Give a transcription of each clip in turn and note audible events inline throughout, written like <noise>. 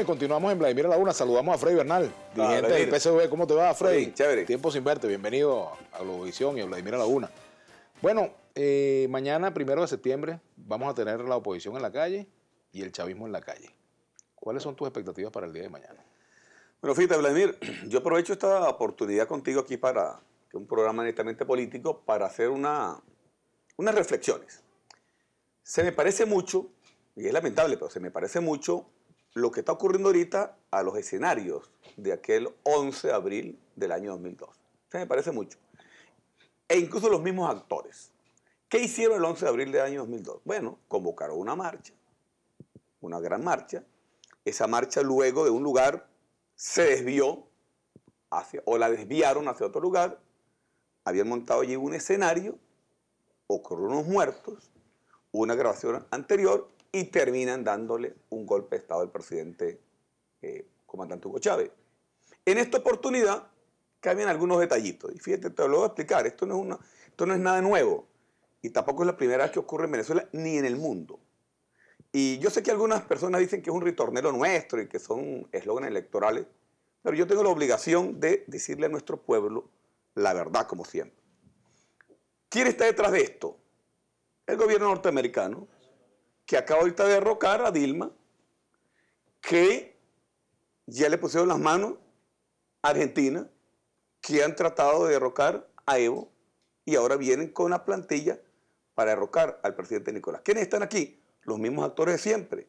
y continuamos en Vladimir Laguna. Saludamos a Freddy Bernal, dirigente del PSV. ¿Cómo te va, Freddy? chévere. Tiempo sin verte. Bienvenido a la Globovisión y a Vladimir Laguna. Bueno, eh, mañana, primero de septiembre, vamos a tener la oposición en la calle y el chavismo en la calle. ¿Cuáles son tus expectativas para el día de mañana? Bueno, fíjate, Vladimir, <clears throat> yo aprovecho esta oportunidad contigo aquí para un programa netamente político para hacer una, unas reflexiones. Se me parece mucho, y es lamentable, pero se me parece mucho lo que está ocurriendo ahorita a los escenarios de aquel 11 de abril del año 2002. Se me parece mucho. E incluso los mismos actores. ¿Qué hicieron el 11 de abril del año 2002? Bueno, convocaron una marcha, una gran marcha. Esa marcha luego de un lugar se desvió hacia, o la desviaron hacia otro lugar. Habían montado allí un escenario, ocurrieron unos muertos, una grabación anterior y terminan dándole un golpe de Estado al presidente eh, comandante Hugo Chávez. En esta oportunidad cambian algunos detallitos. Y fíjate, te lo voy a explicar. Esto no, es esto no es nada nuevo. Y tampoco es la primera vez que ocurre en Venezuela ni en el mundo. Y yo sé que algunas personas dicen que es un ritornelo nuestro y que son eslóganes electorales, pero yo tengo la obligación de decirle a nuestro pueblo la verdad, como siempre. ¿Quién está detrás de esto? El gobierno norteamericano, que acaba ahorita de derrocar a Dilma, que ya le pusieron las manos a Argentina, que han tratado de derrocar a Evo y ahora vienen con una plantilla para derrocar al presidente Nicolás. ¿Quiénes están aquí? Los mismos actores de siempre.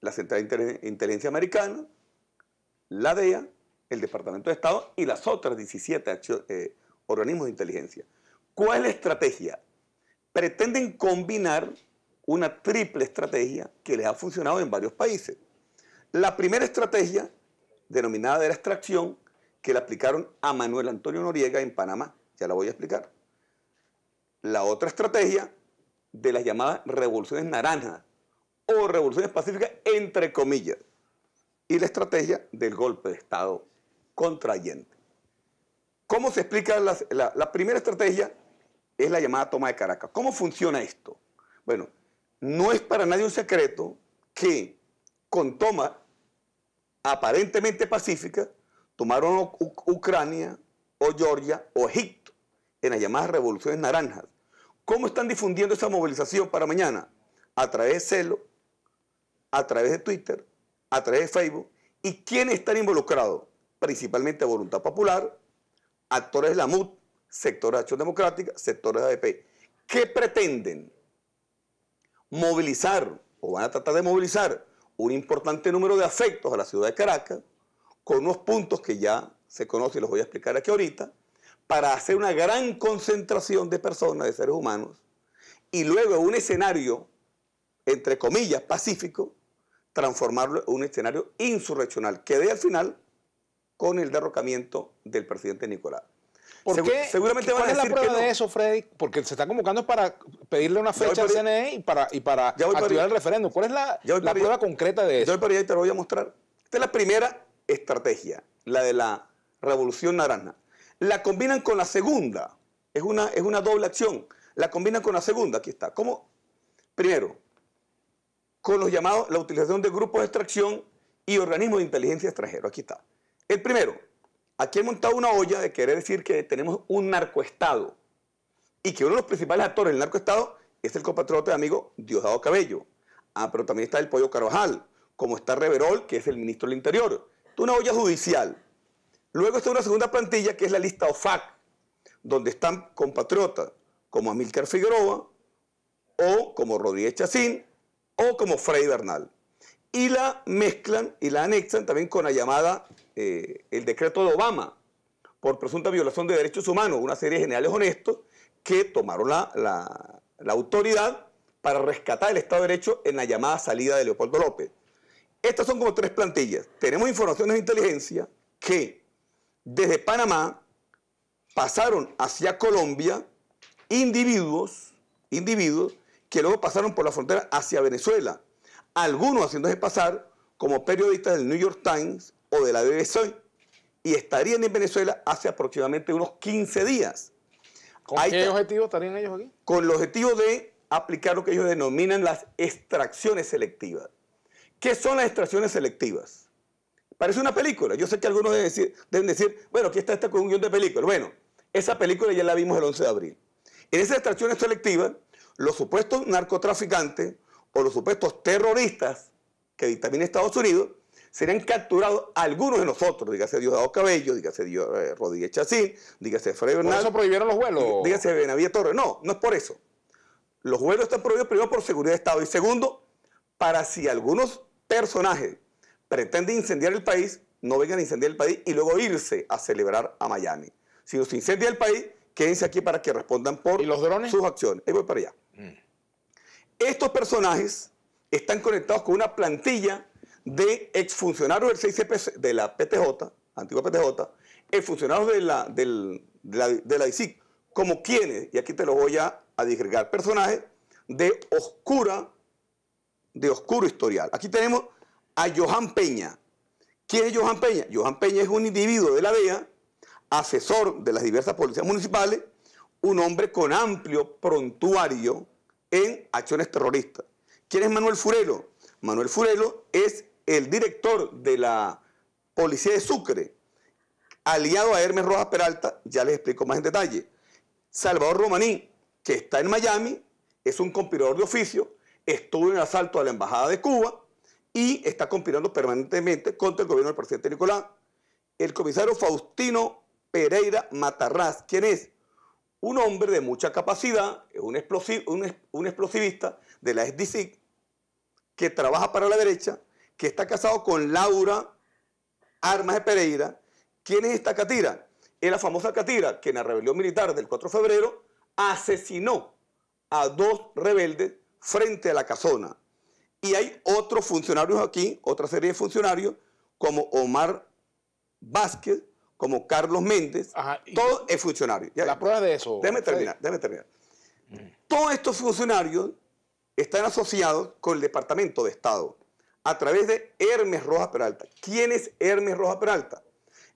La Central de Inteligencia Americana, la DEA, el Departamento de Estado y las otras 17 eh, organismos de inteligencia. ¿Cuál es la estrategia? Pretenden combinar una triple estrategia que les ha funcionado en varios países. La primera estrategia, denominada de la extracción, que la aplicaron a Manuel Antonio Noriega en Panamá, ya la voy a explicar. La otra estrategia de las llamadas revoluciones naranjas o revoluciones pacíficas, entre comillas, y la estrategia del golpe de Estado contrayente. ¿Cómo se explica la, la primera estrategia? Es la llamada toma de Caracas. ¿Cómo funciona esto? Bueno, no es para nadie un secreto que con toma aparentemente pacífica tomaron Ucrania o Georgia o Egipto en las llamadas revoluciones naranjas. ¿Cómo están difundiendo esa movilización para mañana? A través de Celo, a través de Twitter, a través de Facebook. ¿Y quiénes están involucrados? Principalmente Voluntad Popular, actores de la MUD, sectores de Acción Democrática, sectores de ADP. ¿Qué pretenden? movilizar o van a tratar de movilizar un importante número de afectos a la ciudad de Caracas con unos puntos que ya se conocen y los voy a explicar aquí ahorita, para hacer una gran concentración de personas, de seres humanos, y luego un escenario, entre comillas, pacífico, transformarlo en un escenario insurreccional que de al final con el derrocamiento del presidente Nicolás. ¿Por qué? Seguramente es la prueba de eso, Freddy? Porque se está convocando para pedirle una fecha al CNE y para, y para activar el referendo. ¿Cuál es la, prueba concreta de eso? Yo voy para allá te lo voy a mostrar. Esta es la primera estrategia, la de la revolución naranja. La combinan con la segunda. Es una, es una doble acción. La combinan con la segunda. Aquí está. ¿Cómo? Primero, con los llamados, la utilización de grupos de extracción y organismos de inteligencia extranjero. Aquí está. El primero, Aquí han montado una olla de querer decir que tenemos un narcoestado y que uno de los principales actores del narcoestado es el compatriota de amigo Diosdado Cabello. Ah, pero también está el Pollo Carvajal, como está Reverol, que es el ministro del Interior. Una olla judicial. Luego está una segunda plantilla que es la lista OFAC, donde están compatriotas como Amílcar Figueroa, o como Rodríguez Chacín, o como Fray Bernal. Y la mezclan y la anexan también con la llamada eh, el decreto de Obama por presunta violación de derechos humanos, una serie de generales honestos que tomaron la, la autoridad para rescatar el Estado de Derecho en la llamada salida de Leopoldo López. Estas son como tres plantillas. Tenemos informaciones de inteligencia que desde Panamá pasaron hacia Colombia individuos, individuos que luego pasaron por la frontera hacia Venezuela, algunos haciéndose pasar como periodistas del New York Times o de la BBC y estarían en Venezuela hace aproximadamente unos 15 días. ¿Con qué objetivo estarían ellos aquí? Con el objetivo de aplicar lo que ellos denominan las extracciones selectivas. ¿Qué son las extracciones selectivas? Parece una película. Yo sé que algunos deben decir, deben decir bueno, aquí está esta con un guión de películas. Bueno, esa película ya la vimos el 11 de abril. En esas extracciones selectivas, los supuestos narcotraficantes o los supuestos terroristas que dictamina Estados Unidos serían capturados algunos de nosotros, dígase Diosdado Cabello, dígase Dios, eh, Rodríguez Chacín, dígase Freddy Bernal. ¿Por eso prohibieron los vuelos? Dígase Benavía Torres. No, no es por eso. Los vuelos están prohibidos primero por seguridad de Estado y segundo, para si algunos personajes pretenden incendiar el país, no vengan a incendiar el país y luego irse a celebrar a Miami. Si los incendia el país, quédense aquí para que respondan por sus acciones. Ahí voy para allá. Mm. Estos personajes están conectados con una plantilla de exfuncionarios del 6 de la PTJ, antigua PTJ, exfuncionarios de la, del, de la, de como quienes, y aquí te lo voy a, a disgregar, personajes de oscura, de oscuro historial. Aquí tenemos a Johan Peña. ¿Quién es Johan Peña? Johan Peña es un individuo de la DEA, asesor de las diversas policías municipales, un hombre con amplio prontuario en acciones terroristas. ¿Quién es Manuel Furelo? Manuel Furelo es el director de la policía de Sucre, aliado a Hermes Rojas Peralta, ya les explico más en detalle. Salvador Romaní, que está en Miami, es un conspirador de oficio, estuvo en el asalto a la Embajada de Cuba y está conspirando permanentemente contra el gobierno del presidente Nicolás. El comisario Faustino Pereira Matarraz, quien es un hombre de mucha capacidad, es un, explosivista de la SDC que trabaja para la derecha, que está casado con Laura Armas de Pereira. ¿Quién es esta Catira? Es la famosa Catira que en la rebelión militar del 4 de febrero asesinó a dos rebeldes frente a la casona. Y hay otros funcionarios aquí, otra serie de funcionarios, como Omar Vázquez, como Carlos Méndez, todos todo es funcionario. la prueba de eso. Déjame terminar, déjame terminar. Todos estos funcionarios están asociados con el Departamento de Estado a través de Hermes Rojas Peralta. ¿Quién es Hermes Rojas Peralta?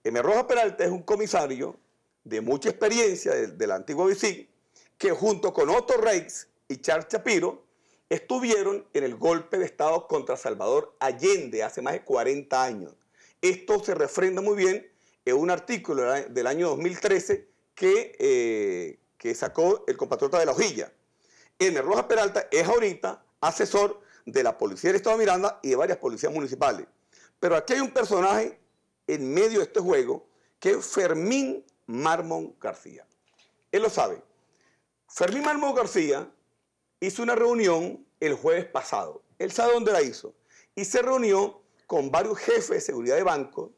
Hermes Rojas Peralta es un comisario de mucha experiencia del, antiguo BICIC que junto con Otto Rex y Charles Chapiro estuvieron en el golpe de Estado contra Salvador Allende hace más de 40 años. Esto se refrenda muy bien en un artículo del año 2013 que, eh, que sacó el compatriota de la hojilla. Hermes Rojas Peralta es ahorita asesor de la Policía del Estado de Miranda y de varias policías municipales. Pero aquí hay un personaje en medio de este juego que es Fermín Marmón García. Él lo sabe. Fermín Marmón García hizo una reunión el jueves pasado. Él sabe dónde la hizo. Y se reunió con varios jefes de seguridad de banco,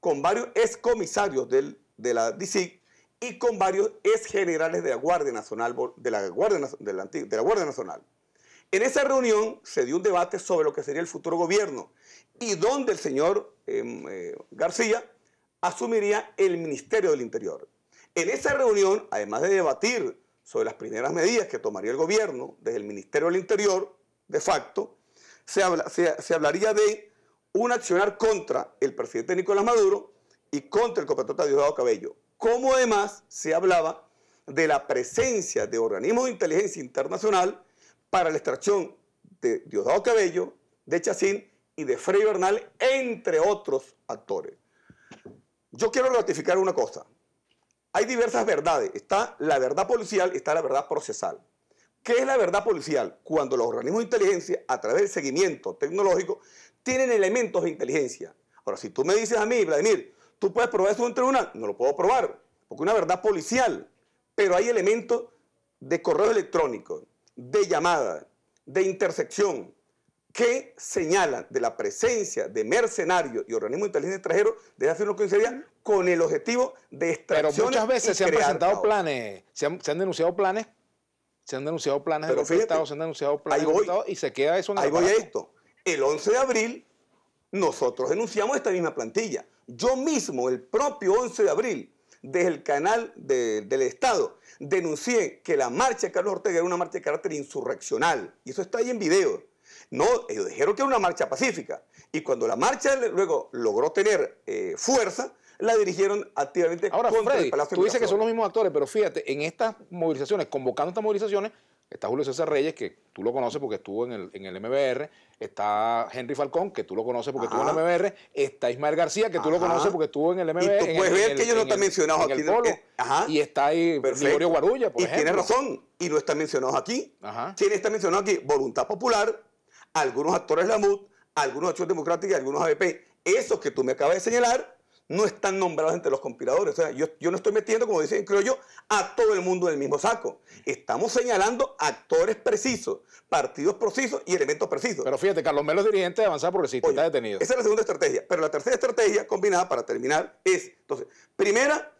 con varios excomisarios del, de la DICIC y con varios exgenerales de la Guardia Nacional, de la Guardia Nacional. En esa reunión se dio un debate sobre lo que sería el futuro gobierno y donde el señor em, eh, García asumiría el Ministerio del Interior. En esa reunión, además de debatir sobre las primeras medidas que tomaría el gobierno desde el Ministerio del Interior, de facto, se, hablaría de un accionar contra el presidente Nicolás Maduro y contra el de Diosdado Cabello, como además se hablaba de la presencia de organismos de inteligencia internacional para la extracción de Diosdado Cabello, de Chacín y de Frei Bernal, entre otros actores. Yo quiero ratificar una cosa. Hay diversas verdades. Está la verdad policial, está la verdad procesal. ¿Qué es la verdad policial? Cuando los organismos de inteligencia, a través del seguimiento tecnológico, tienen elementos de inteligencia. Ahora, si tú me dices a mí, Vladimir, tú puedes probar eso en un tribunal, no lo puedo probar, porque es una verdad policial, pero hay elementos de correo electrónico de llamada, de intersección, que señalan de la presencia de mercenarios y organismos de inteligencia extranjeros de lo que 15 con el objetivo de extracción. Pero muchas veces se han presentado planes, se han, denunciado planes, se han denunciado planes de los estados, se han denunciado planes voy, estados, y se queda eso en el Ahí voy a esto. El 11 de abril nosotros denunciamos esta misma plantilla. Yo mismo, el propio 11 de abril, desde el canal del Estado, denuncié que la marcha de Carlos Ortega era una marcha de carácter insurreccional. Y eso está ahí en video. No, ellos dijeron que era una marcha pacífica. Y cuando la marcha luego logró tener eh, fuerza, la dirigieron activamente Ahora, contra el Palacio de que son los mismos actores, pero fíjate, en estas movilizaciones, convocando estas movilizaciones, está Julio César Reyes, que tú lo conoces porque estuvo en el, en MBR, está Henry Falcón, que tú lo conoces porque estuvo en el MBR, está Ismael García, que tú lo conoces porque estuvo en el MBR. Y tú puedes ver que ellos no están mencionados aquí. Ajá. Y está ahí Gregorio Guarulla, por y ejemplo. razón, y no están mencionados aquí. ¿Quién está mencionado aquí? Voluntad Popular, algunos actores de la MUD, algunos actores democráticos y algunos ABP. Esos que tú me acabas de señalar no están nombrados entre los conspiradores. O sea, yo, no estoy metiendo, como dicen creo yo, a todo el mundo en el mismo saco. Estamos señalando actores precisos, partidos precisos y elementos precisos. Pero fíjate, Carlos Melo dirigente de Avanzar el Oye, está detenido. Esa es la segunda estrategia. Pero la tercera estrategia combinada, para terminar, es, entonces, primera,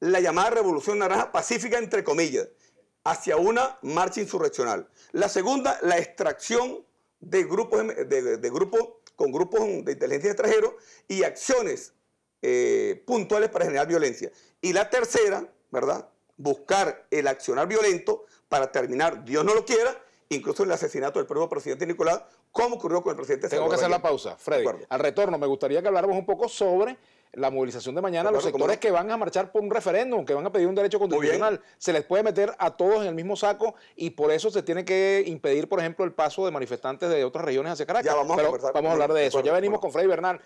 la llamada Revolución Naranja Pacífica, entre comillas, hacia una marcha insurreccional. La segunda, la extracción de grupos, de, grupos con grupos de inteligencia extranjeros y acciones eh, puntuales para generar violencia. Y la tercera, ¿verdad? Buscar el accionar violento para terminar, Dios no lo quiera, incluso el asesinato del propio presidente Nicolás, como ocurrió con el presidente Tengo que hacer la pausa, Freddy. Al retorno, me gustaría que habláramos un poco sobre la movilización de mañana, los sectores que van a marchar por un referéndum, que van a pedir un derecho constitucional, se les puede meter a todos en el mismo saco y por eso se tiene que impedir, por ejemplo, el paso de manifestantes de otras regiones hacia Caracas. Ya vamos a vamos a hablar de eso. Ya venimos con Freddy Bernal.